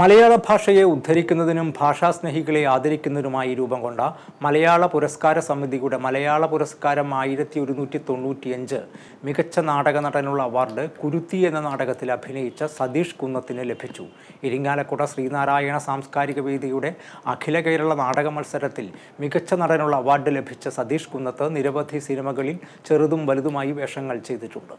മലയാള ഭാഷയെ ഉദ്ധരിക്കുന്നതിനും ഭാഷാസ്നേഹികളെ ആദരിക്കുന്നതിനുമായി രൂപം കൊണ്ട മലയാള പുരസ്കാര സമിതിയുടെ മലയാള പുരസ്കാരം ആയിരത്തി ഒരുന്നൂറ്റി തൊണ്ണൂറ്റിയഞ്ച് മികച്ച നാടക നടനുള്ള അവാർഡ് കുരുത്തി എന്ന നാടകത്തിൽ അഭിനയിച്ച സതീഷ് കുന്നത്തിന് ലഭിച്ചു ഇരിങ്ങാലക്കുട ശ്രീനാരായണ സാംസ്കാരിക വേദിയുടെ അഖില കേരള നാടക മത്സരത്തിൽ മികച്ച നടനുള്ള അവാർഡ് ലഭിച്ച സതീഷ് കുന്നത്ത് നിരവധി സിനിമകളിൽ ചെറുതും വലുതുമായി വേഷങ്ങൾ ചെയ്തിട്ടുണ്ട്